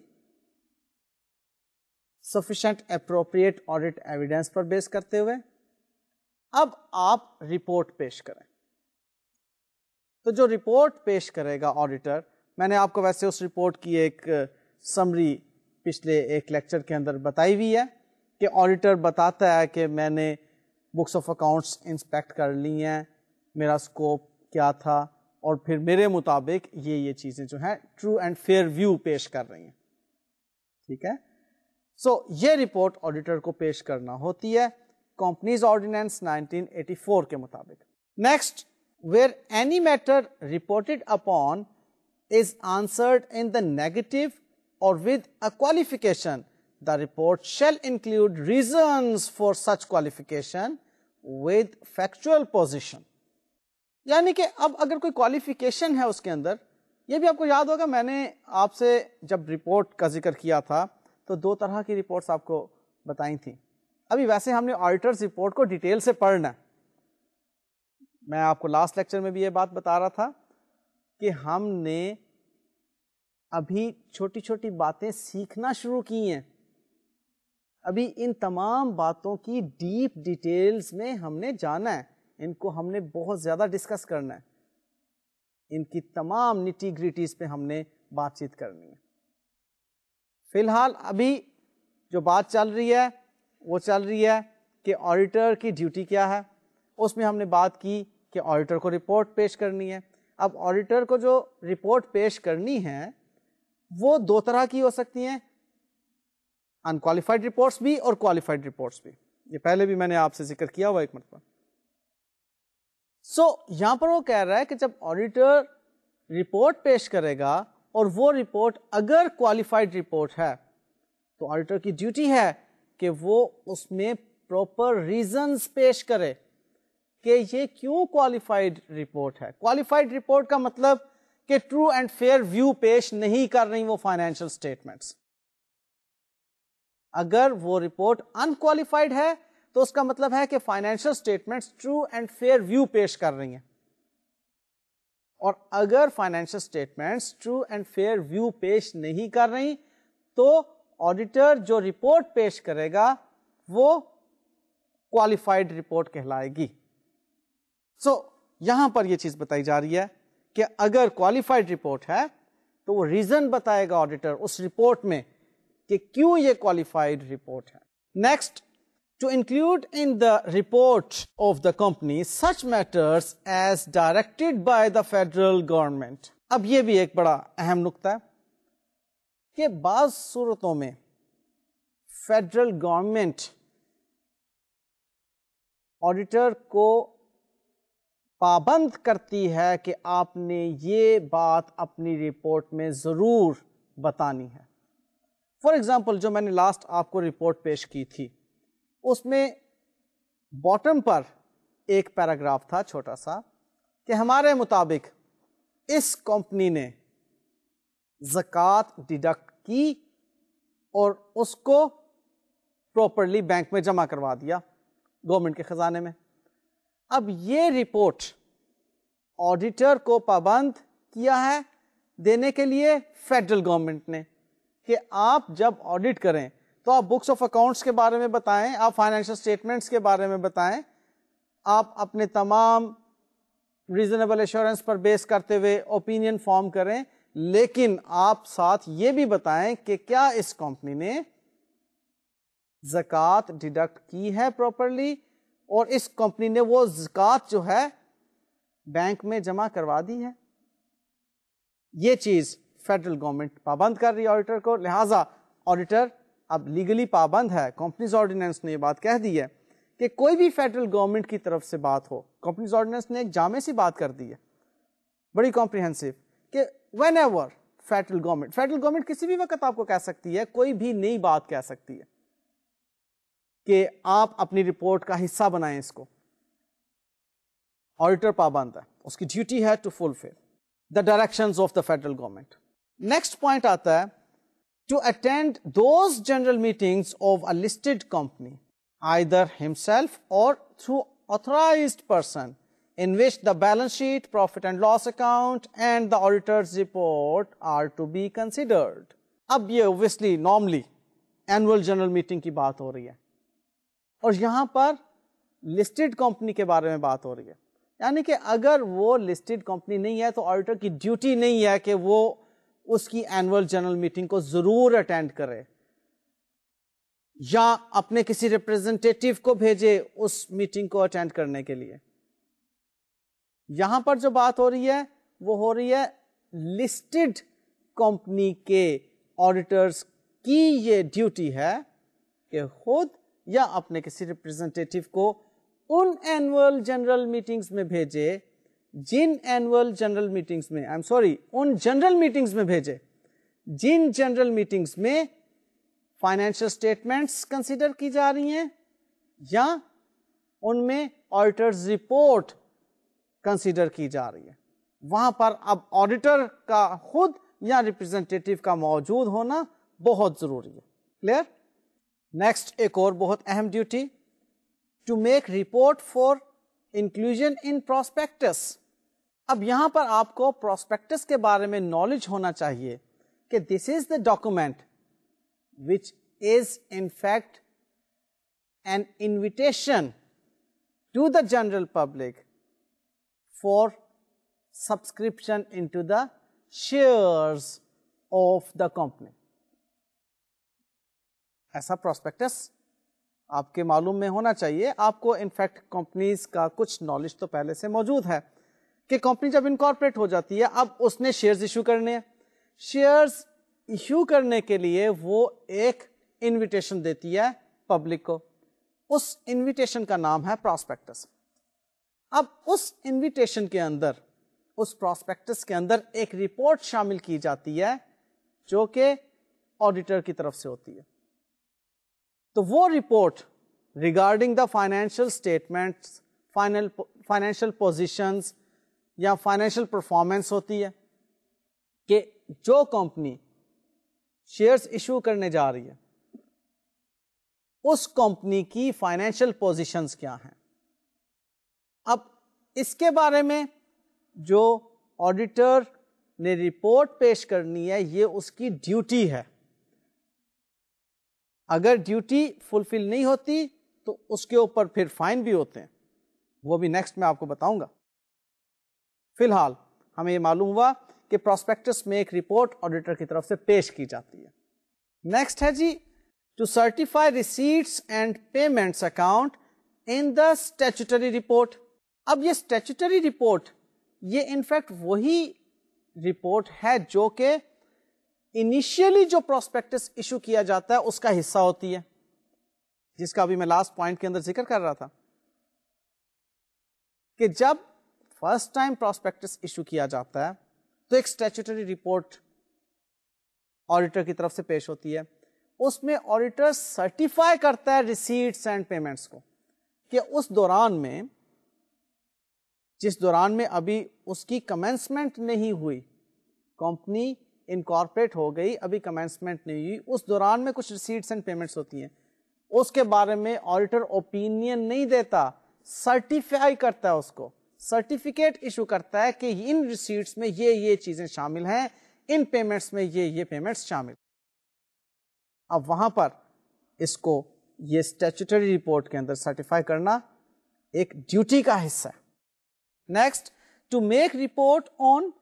सफिशेंट अप्रोप्रिएट ऑडिट एविडेंस पर बेस करते हुए अब आप रिपोर्ट पेश करें तो जो रिपोर्ट पेश करेगा ऑडिटर मैंने आपको वैसे उस रिपोर्ट की एक समरी पिछले एक लेक्चर के अंदर बताई हुई है कि ऑडिटर बताता है कि मैंने बुक्स ऑफ अकाउंट्स इंस्पेक्ट कर ली हैं मेरा स्कोप क्या था और फिर मेरे मुताबिक ये ये चीज़ें जो हैं ट्रू एंड फेयर व्यू पेश कर रही हैं ठीक है सो so, ये रिपोर्ट ऑडिटर को पेश करना होती है कंपनीज ऑर्डिनेंस 1984 के मुताबिक next where any matter reported upon is answered in the negative or with a qualification, the report shall include reasons for such qualification with factual position. yani ke ab agar koi qualification hai uske andar ye bhi aapko yaad hoga maine aap se jab report ka zikr kiya tha to do tarah ki reports aapko batayi thi abhi waise humne auditors report ko detail se padhna hai मैं आपको लास्ट लेक्चर में भी ये बात बता रहा था कि हमने अभी छोटी छोटी बातें सीखना शुरू की हैं अभी इन तमाम बातों की डीप डिटेल्स में हमने जाना है इनको हमने बहुत ज़्यादा डिस्कस करना है इनकी तमाम निटीग्रिटीज पे हमने बातचीत करनी है फिलहाल अभी जो बात चल रही है वो चल रही है कि ऑडिटर की ड्यूटी क्या है उसमें हमने बात की कि ऑडिटर को रिपोर्ट पेश करनी है अब ऑडिटर को जो रिपोर्ट पेश करनी है वो दो तरह की हो सकती हैं अनक्वालिफाइड रिपोर्ट्स भी और क्वालिफाइड रिपोर्ट्स भी ये पहले भी मैंने आपसे जिक्र किया हुआ एक मतलब सो यहां पर वो कह रहा है कि जब ऑडिटर रिपोर्ट पेश करेगा और वो रिपोर्ट अगर क्वालिफाइड रिपोर्ट है तो ऑडिटर की ड्यूटी है कि वो उसमें प्रॉपर रीजंस पेश करे कि ये क्यों क्वालिफाइड रिपोर्ट है क्वालिफाइड रिपोर्ट का मतलब कि ट्रू एंड फेयर व्यू पेश नहीं कर रही वो फाइनेंशियल स्टेटमेंट्स अगर वो रिपोर्ट अनक्वालिफाइड है तो उसका मतलब है कि financial statements true and fair view पेश कर रही हैं और अगर financial statements true and fair view पेश नहीं कर रही तो ऑडिटर जो रिपोर्ट पेश करेगा वो क्वालिफाइड रिपोर्ट कहलाएगी सो so, यहां पर यह चीज बताई जा रही है कि अगर क्वालिफाइड रिपोर्ट है तो वो रीजन बताएगा ऑडिटर उस रिपोर्ट में कि क्यों ये क्वालिफाइड रिपोर्ट है next to include in the report of the company such matters as directed by the federal government अब ये भी एक बड़ा अहम नुकता है कि बाज सूरतों में फेडरल गवर्नमेंट ऑडिटर को पाबंद करती है कि आपने ये बात अपनी रिपोर्ट में ज़रूर बतानी है फॉर एग्ज़ाम्पल जो मैंने लास्ट आपको रिपोर्ट पेश की थी उसमें बॉटम पर एक पैराग्राफ था छोटा सा कि हमारे मुताबिक इस कंपनी ने ज़क़़त डिडक्ट की और उसको प्रॉपरली बैंक में जमा करवा दिया गवर्नमेंट के ख़जाने में अब ये रिपोर्ट ऑडिटर को पाबंद किया है देने के लिए फेडरल गवर्नमेंट ने कि आप जब ऑडिट करें तो आप बुक्स ऑफ अकाउंट्स के बारे में बताएं आप फाइनेंशियल स्टेटमेंट्स के बारे में बताएं आप अपने तमाम रीजनेबल एश्योरेंस पर बेस करते हुए ओपिनियन फॉर्म करें लेकिन आप साथ ये भी बताएं कि क्या इस कंपनी ने जक़ात डिडक्ट की है प्रॉपरली और इस कंपनी ने वो जिकात जो है बैंक में जमा करवा दी है ये चीज़ फेडरल गवर्नमेंट पाबंद कर रही है ऑडिटर को लिहाजा ऑडिटर अब लीगली पाबंद है कंपनीज ऑर्डिनेंस ने ये बात कह दी है कि कोई भी फेडरल गवर्नमेंट की तरफ से बात हो कंपनीज ऑर्डिनेंस ने एक जामे सी बात कर दी है बड़ी कॉम्प्रिहेंसिव कि whenever federal government federal government किसी भी वक्त आपको कह सकती है कोई भी नई बात कह सकती है कि आप अपनी रिपोर्ट का हिस्सा बनाएं इसको ऑडिटर पाबंद है उसकी ड्यूटी है to fulfil the direction of the federal government next point आता है to attend those general meetings of a listed company either himself or through authorized person in which the balance sheet, profit and loss account and the auditor's report are to be considered. अब ये obviously normally annual general meeting की बात हो रही है और यहाँ पर लिस्टेड कंपनी के बारे में बात हो रही है यानी कि अगर वो लिस्टेड कंपनी नहीं है तो ऑडिटर की ड्यूटी नहीं है कि वो उसकी एनुअल जनरल मीटिंग को जरूर अटेंड करे या अपने किसी रिप्रेजेंटेटिव को भेजे उस मीटिंग को अटेंड करने के लिए यहां पर जो बात हो रही है वो हो रही है लिस्टेड कंपनी के ऑडिटर्स की ये ड्यूटी है कि खुद या अपने किसी रिप्रेजेंटेटिव को उन एनुअल जनरल मीटिंग्स में भेजे जिन एनुअल जनरल मीटिंग्स में आई एम सॉरी उन जनरल मीटिंग्स में भेजे जिन जनरल मीटिंग्स में फाइनेंशियल स्टेटमेंट्स कंसिडर की जा रही हैं या उनमें ऑडिटर्स रिपोर्ट कंसिडर की जा रही है वहां पर अब ऑडिटर का खुद या रिप्रेजेंटेटिव का मौजूद होना बहुत जरूरी है क्लियर नेक्स्ट एक और बहुत अहम duty to make report for inclusion in prospectus अब यहां पर आपको प्रोस्पेक्टस के बारे में नॉलेज होना चाहिए कि this is the document which is in fact an invitation to the general public for subscription into the shares of the company ऐसा प्रोस्पेक्टस आपके मालूम में होना चाहिए आपको इनफैक्ट कंपनीज का कुछ नॉलेज तो पहले से मौजूद है कि कंपनी जब इनकॉर्पोरेट हो जाती है अब उसने शेयर्स इशू करने हैं शेयर्स इशू करने के लिए वो एक इनविटेशन देती है पब्लिक को उस इनविटेशन का नाम है प्रॉस्पेक्टस अब उस इनविटेशन के अंदर उस प्रॉस्पेक्टस के अंदर एक रिपोर्ट शामिल की जाती है जो कि ऑडिटर की तरफ से होती है तो वो report regarding the financial statements final financial positions या फाइनेंशियल परफॉर्मेंस होती है कि जो कंपनी शेयर्स इशू करने जा रही है उस कंपनी की फाइनेंशियल पोजीशंस क्या हैं अब इसके बारे में जो ऑडिटर ने रिपोर्ट पेश करनी है ये उसकी ड्यूटी है अगर ड्यूटी फुलफिल नहीं होती तो उसके ऊपर फिर फाइन भी होते हैं वो भी नेक्स्ट में आपको बताऊंगा फिलहाल हमें ये मालूम हुआ कि प्रोस्पेक्टस में एक रिपोर्ट ऑडिटर की तरफ से पेश की जाती है नेक्स्ट है जी to certify receipts and payments account in the statutory report अब ये स्टेचुटरी रिपोर्ट ये इनफैक्ट वही रिपोर्ट है जो कि इनिशियली जो प्रोस्पेक्टिस इशू किया जाता है उसका हिस्सा होती है जिसका अभी मैं लास्ट पॉइंट के अंदर जिक्र कर रहा था कि जब फर्स्ट टाइम प्रोस्पेक्टस इशू किया जाता है तो एक स्टेचुटरी रिपोर्ट ऑडिटर की तरफ से पेश होती है उसमें ऑडिटर सर्टिफाई करता है रिसीट्स एंड पेमेंट्स को कि उस दौरान में जिस दौरान में अभी उसकी कमेंसमेंट नहीं हुई कंपनी इनकॉर्पोरेट हो गई अभी कमेंसमेंट नहीं हुई उस दौरान में कुछ रिसीट्स एंड पेमेंट्स होती हैं उसके बारे में ऑडिटर ओपिनियन नहीं देता सर्टिफाई करता है उसको सर्टिफिकेट इशू करता है कि इन रिसीट्स में ये ये चीजें शामिल हैं इन पेमेंट्स में ये ये पेमेंट्स शामिल अब वहां पर इसको ये स्टेचुटरी रिपोर्ट के अंदर सर्टिफाई करना एक ड्यूटी का हिस्सा है next to make report on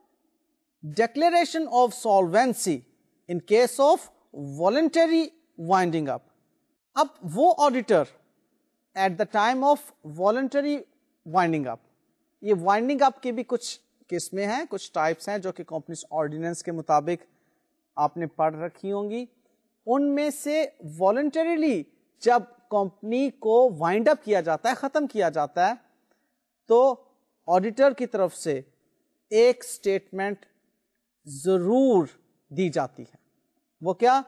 declaration of solvency in case of voluntary winding up. अब वो auditor at the time of voluntary winding up ये वाइंडिंग अप की भी कुछ किस्में हैं कुछ टाइप्स हैं जो कि कंपनीज ऑर्डिनेंस के मुताबिक आपने पढ़ रखी होंगी उनमें से वॉलंटरीली जब कंपनी को वाइंड अप किया जाता है ख़त्म किया जाता है तो ऑडिटर की तरफ से एक स्टेटमेंट ज़रूर दी जाती है वो क्या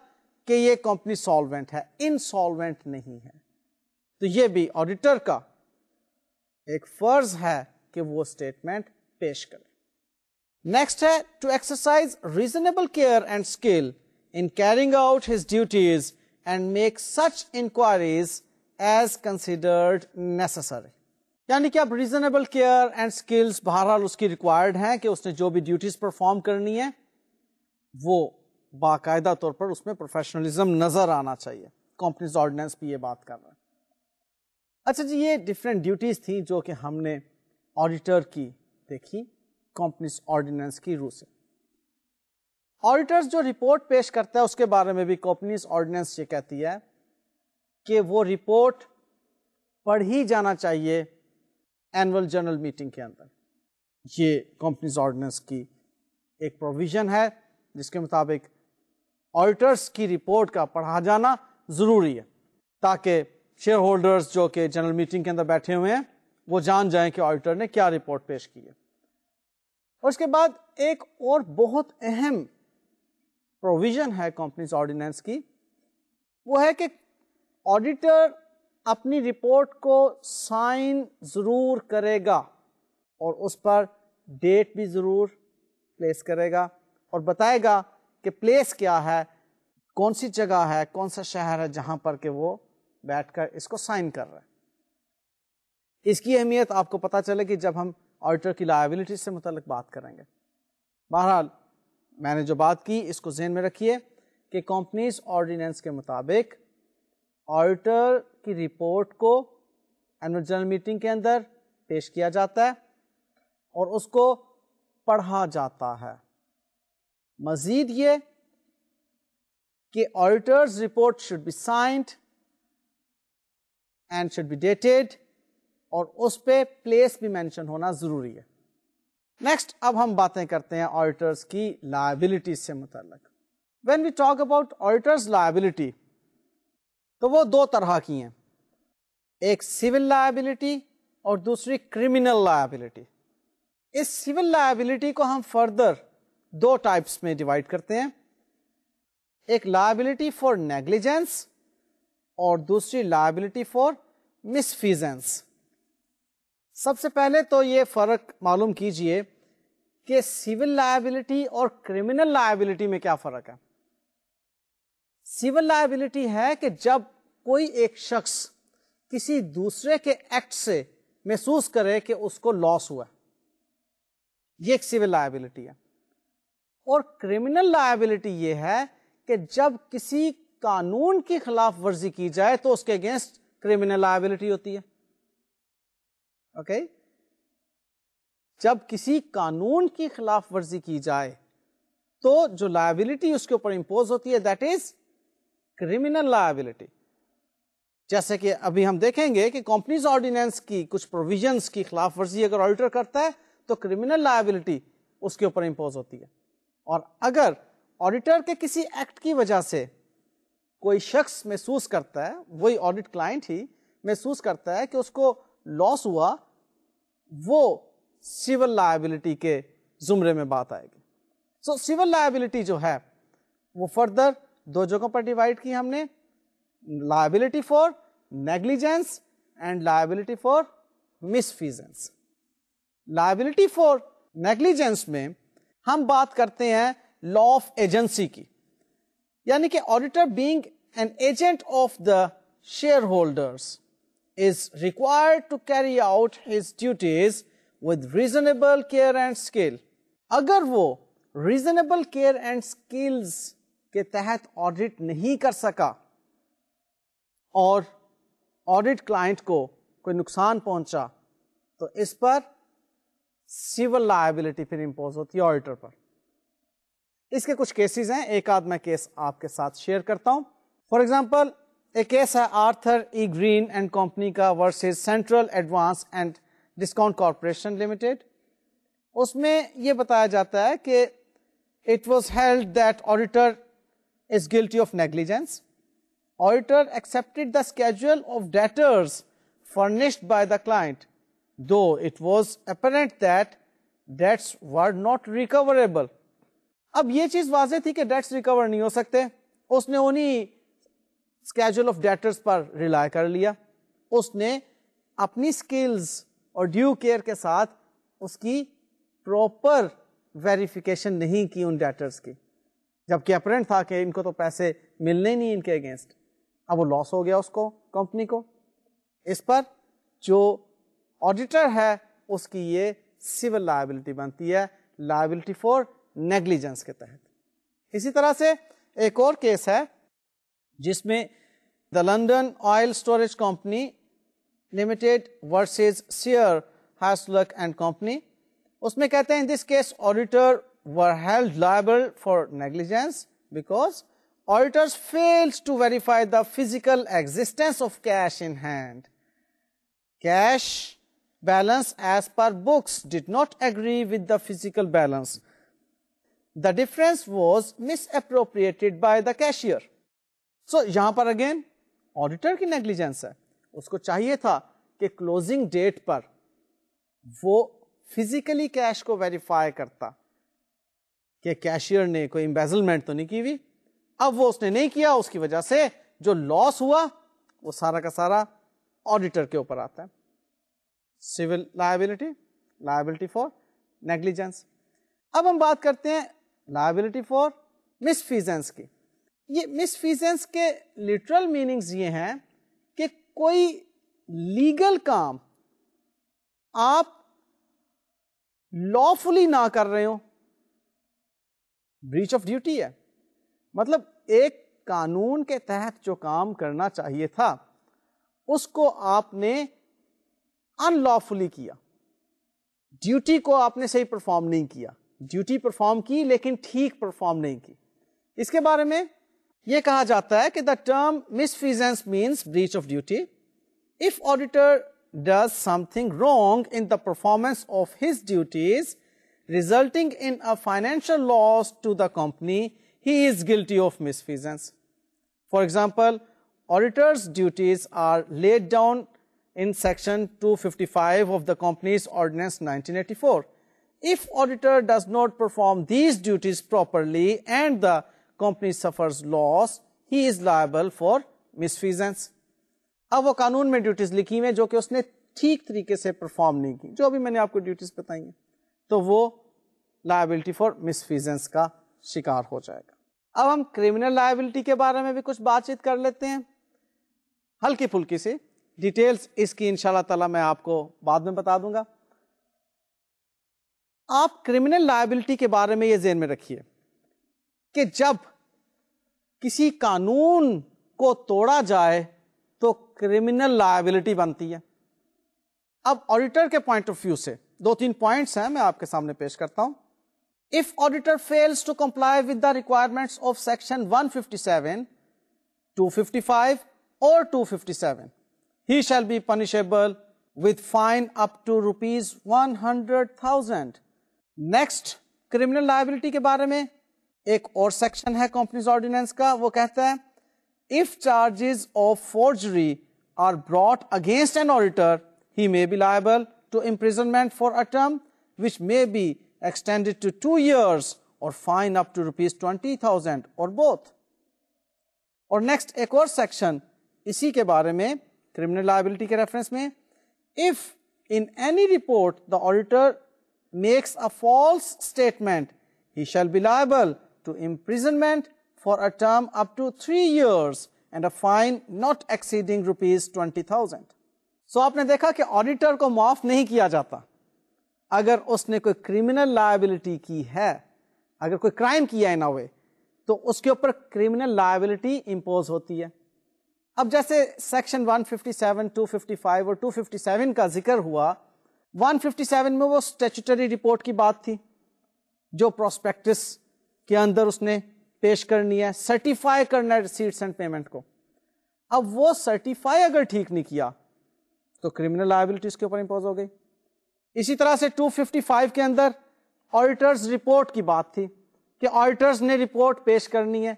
कि ये कंपनी सॉल्वेंट है इनसॉल्वेंट नहीं है तो ये भी ऑडिटर का एक फर्ज है कि वो स्टेटमेंट पेश करे नेक्स्ट है to exercise reasonable care and skill in carrying out his duties and make such inquiries as considered necessary यानी कि अब रीजनेबल केयर एंड स्किल्स बहरहाल उसकी रिक्वायर्ड हैं कि उसने जो भी ड्यूटीज परफॉर्म करनी है वो बाकायदा तौर पर उसमें प्रोफेशनलिज्म नजर आना चाहिए कंपनीज ऑर्डिनेंस भी ये बात कर रहे हैं अच्छा जी ये डिफरेंट ड्यूटीज थी जो कि हमने ऑडिटर की देखी कंपनीज ऑर्डिनेंस की रू से ऑडिटर्स जो रिपोर्ट पेश करता है उसके बारे में भी कंपनीज ऑर्डिनेंस ये कहती है कि वो रिपोर्ट पढ़ी जाना चाहिए एनुअल जनरल मीटिंग के अंदर ये कंपनीज ऑर्डिनेंस की एक प्रोविजन है जिसके मुताबिक ऑडिटर्स की रिपोर्ट का पढ़ा जाना ज़रूरी है ताकि शेयर होल्डर्स जो कि जनरल मीटिंग के अंदर बैठे हुए हैं वो जान जाएं कि ऑडिटर ने क्या रिपोर्ट पेश की है और उसके बाद एक और बहुत अहम प्रोविज़न है कंपनीज ऑर्डिनेंस की वो है कि ऑडिटर अपनी रिपोर्ट को साइन ज़रूर करेगा और उस पर डेट भी ज़रूर प्लेस करेगा और बताएगा कि प्लेस क्या है कौन सी जगह है कौन सा शहर है जहाँ पर कि वो बैठकर इसको साइन कर रहे हैं इसकी अहमियत आपको पता चलेगी जब हम ऑडिटर की लाइबिलिटी से मुतल बात करेंगे बहरहाल मैंने जो बात की इसको जहन में रखिए कि कंपनीज ऑर्डिनेंस के मुताबिक ऑडिटर की रिपोर्ट को एनुअल जनरल मीटिंग के अंदर पेश किया जाता है और उसको पढ़ा जाता है मजीद ये कि auditor's report should be signed and should be dated और उस पर प्लेस भी मेंशन होना ज़रूरी है नेक्स्ट अब हम बातें करते हैं ऑडिटर्स की लाइबिलिटी से मुतल when we talk about auditor's liability तो वो दो तरह की हैं एक सिविल लायबिलिटी और दूसरी क्रिमिनल लायबिलिटी इस सिविल लायबिलिटी को हम फर्दर दो टाइप्स में डिवाइड करते हैं एक लायबिलिटी फॉर नेग्लिजेंस और दूसरी लायबिलिटी फॉर मिसफीजेंस सबसे पहले तो ये फर्क मालूम कीजिए कि सिविल लायबिलिटी और क्रिमिनल लायबिलिटी में क्या फर्क है सिविल लाइबिलिटी है कि जब कोई एक शख्स किसी दूसरे के एक्ट से महसूस करे कि उसको लॉस हुआ ये एक सिविल लाइबिलिटी है और क्रिमिनल लाइबिलिटी ये है कि जब किसी कानून की खिलाफ वर्जी की जाए तो उसके अगेंस्ट क्रिमिनल लाइबिलिटी होती है ओके okay? जब किसी कानून की खिलाफ वर्जी की जाए तो जो लाइबिलिटी उसके ऊपर इंपोज होती है दैट इज क्रिमिनल लाइबिलिटी जैसे कि अभी हम देखेंगे कि कंपनीज ऑर्डिनेंस की कुछ प्रोविजंस की खिलाफ वर्जी अगर ऑडिटर करता है तो क्रिमिनल लाइबिलिटी उसके ऊपर इंपोज होती है और अगर ऑडिटर के किसी एक्ट की वजह से कोई शख्स महसूस करता है वही ऑडिट क्लाइंट ही महसूस करता है कि उसको लॉस हुआ वो सिविल लाइबिलिटी के जुमरे में बात आएगी सो सिविल लाइबिलिटी जो है वो फर्दर दो जगहों पर डिवाइड की हमने liability for negligence and liability for misfeasance liability for negligence में हम बात करते हैं लॉ ऑफ एजेंसी की यानी कि auditor being an agent of the shareholders is required to carry out his duties with reasonable care and skill अगर वो रीजनेबल केयर एंड स्किल्स के तहत ऑडिट नहीं कर सका और ऑडिट क्लाइंट को कोई नुकसान पहुंचा तो इस पर सिविल लायबिलिटी फिर इंपोज होती है ऑडिटर पर इसके कुछ केसेस हैं एक आध मैं केस आपके साथ शेयर करता हूं फॉर एग्जांपल एक केस है Arthur E Green and company का versus central advance and discount corporation limited उसमें यह बताया जाता है कि it was held that auditor is guilty of negligence. Auditor accepted the schedule of debtors furnished by the client, though it was apparent that debts were not recoverable. अब ये चीज वाजे थी कि डेट्स रिकवर नहीं हो सकते उसने उन्हीं स्केड्यूल ऑफ डेटर्स पर रिलाय कर लिया उसने अपनी स्किल्स और ड्यू केयर के साथ उसकी प्रॉपर वेरिफिकेशन नहीं की उन डेटर्स की जबकि अपरेंट था कि इनको तो पैसे मिलने नहीं इनके अगेंस्ट अब वो लॉस हो गया उसको कंपनी को इस पर जो ऑडिटर है उसकी ये सिविल लाइबिलिटी बनती है लाइबिलिटी फॉर नेग्लिजेंस के तहत इसी तरह से एक और केस है जिसमें the London oil storage company limited versus Seear Hasluck and company उसमें कहते हैं in this case auditor were held liable for negligence because auditors failed to verify the physical existence of cash in hand. Cash balance as per books did not agree with the physical balance. The difference was misappropriated by the cashier. So, yahan par again auditor ki negligence hai. Usko chahiye tha कि closing date par, wo physically cash ko verify karta. कि कैशियर ने कोई एम्बेजलमेंट तो नहीं की हुई अब वो उसने नहीं किया उसकी वजह से जो लॉस हुआ वो सारा का सारा ऑडिटर के ऊपर आता है civil liability liability for negligence अब हम बात करते हैं लाइबिलिटी फॉर मिसफीजेंस की ये मिसफीजेंस के लिटरल मीनिंग्स ये हैं कि कोई लीगल काम आप लॉफुली ना कर रहे हो ब्रीच ऑफ ड्यूटी है मतलब एक कानून के तहत जो काम करना चाहिए था उसको आपने अनलॉफुली किया ड्यूटी को आपने सही परफॉर्म नहीं किया ड्यूटी परफॉर्म की लेकिन ठीक परफॉर्म नहीं की इसके बारे में यह कहा जाता है कि the term misfeasance means breach of duty if auditor does something wrong in the performance of his duties resulting in a financial loss to the company, he is guilty of misfeasance. For example, auditor's duties are laid down in section 255 of the company's ordinance 1984. If auditor does not perform these duties properly and the company suffers loss, he is liable for misfeasance. अब वो कानून में ड्यूटीज लिखी हुई हैं जो कि उसने ठीक तरीके से परफॉर्म नहीं की जो अभी मैंने आपको तो वो लाइबिलिटी फॉर मिसफीजेंस का शिकार हो जाएगा अब हम क्रिमिनल लाइबिलिटी के बारे में भी कुछ बातचीत कर लेते हैं हल्की फुल्की सी डिटेल्स इसकी इंशाल्लाह ताला मैं आपको बाद में बता दूंगा आप क्रिमिनल लाइबिलिटी के बारे में ये जेन में रखिए कि जब किसी कानून को तोड़ा जाए तो क्रिमिनल लाइबिलिटी बनती है अब ऑडिटर के पॉइंट ऑफ व्यू से दो तीन पॉइंट्स हैं मैं आपके सामने पेश करता हूं if auditor fails to comply with the requirements of section 157, 255 और two fifty seven 257, he shall be punishable with fine rupees one hundred thousand next criminal liability के बारे में एक और सेक्शन है कंपनीज ऑर्डिनेंस का वो कहता है if charges of forgery are brought against an auditor he may be liable to imprisonment for a term which may be extended to two years or fine up to rupees 20,000 or both. Or next, a core section. इसी के बारे में क्रिमिनल लाइबिलिटी के रेफरेंस में if in any report the auditor makes a he shall be liable to imprisonment for a term up to three years and a fine not exceeding rupees 20,000. So आपने देखा कि ऑडिटर को माफ नहीं किया जाता अगर उसने कोई क्रिमिनल लाइबिलिटी की है अगर कोई क्राइम किया है ना वे तो उसके ऊपर क्रिमिनल लाइबिलिटी इंपोज होती है अब जैसे सेक्शन 157, 255 और 257 का जिक्र हुआ 157 में वो स्टेचुटरी रिपोर्ट की बात थी जो प्रोस्पेक्टिस के अंदर उसने पेश करनी है सर्टिफाई करना है रिसीट्स एंड पेमेंट को अब वो सर्टिफाई अगर ठीक नहीं किया तो क्रिमिनल लाइबिलिटी इसके ऊपर इंपोज हो गई इसी तरह से 255 के अंदर ऑडिटर्स रिपोर्ट की बात थी कि ऑडिटर्स ने रिपोर्ट पेश करनी है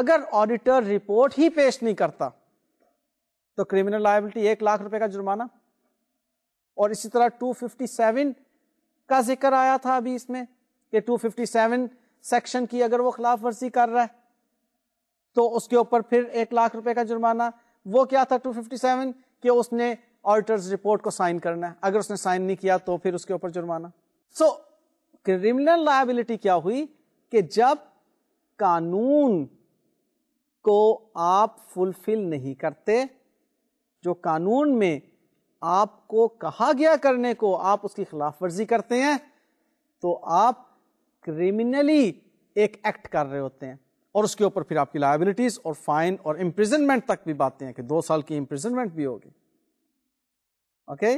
अगर ऑडिटर रिपोर्ट ही पेश नहीं करता तो क्रिमिनल लाइबिलिटी एक लाख रुपए का जुर्माना और इसी तरह 257 का जिक्र आया था अभी इसमें कि 257 सेक्शन की अगर वो खिलाफ वर्जी कर रहा है तो उसके ऊपर फिर एक लाख रुपए का जुर्माना वो क्या था 257 कि उसने ऑडिटर्स रिपोर्ट को साइन करना है अगर उसने साइन नहीं किया तो फिर उसके ऊपर जुर्माना सो क्रिमिनल लाइबिलिटी क्या हुई कि जब कानून को आप फुलफिल नहीं करते जो कानून में आपको कहा गया करने को आप उसकी खिलाफ वर्जी करते हैं तो आप क्रिमिनली एक एक्ट कर रहे होते हैं और उसके ऊपर फिर आपकी लाइबिलिटीज और फाइन और इम्प्रिजनमेंट तक भी बातें हैं कि दो साल की इम्प्रिजनमेंट भी होगी ओके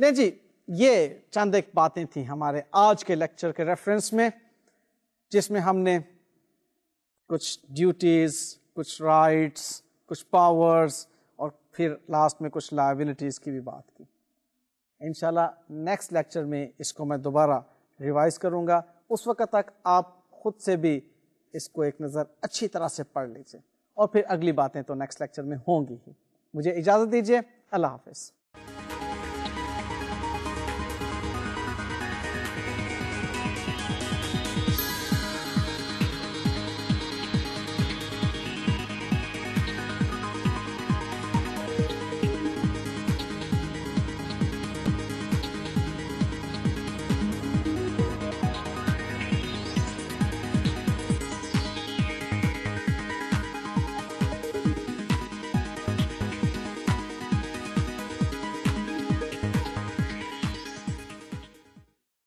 नहीं जी ये चंद एक बातें थी हमारे आज के लेक्चर के रेफरेंस में जिसमें हमने कुछ ड्यूटीज कुछ राइट्स कुछ पावर्स और फिर लास्ट में कुछ लाइबिलिटीज की भी बात की इनशाला नेक्स्ट लेक्चर में इसको मैं दोबारा रिवाइज करूँगा उस वक्त तक आप खुद से भी इसको एक नज़र अच्छी तरह से पढ़ लीजिए और फिर अगली बातें तो नेक्स्ट लेक्चर में होंगी ही मुझे इजाज़त दीजिए अल्लाह हाफिज़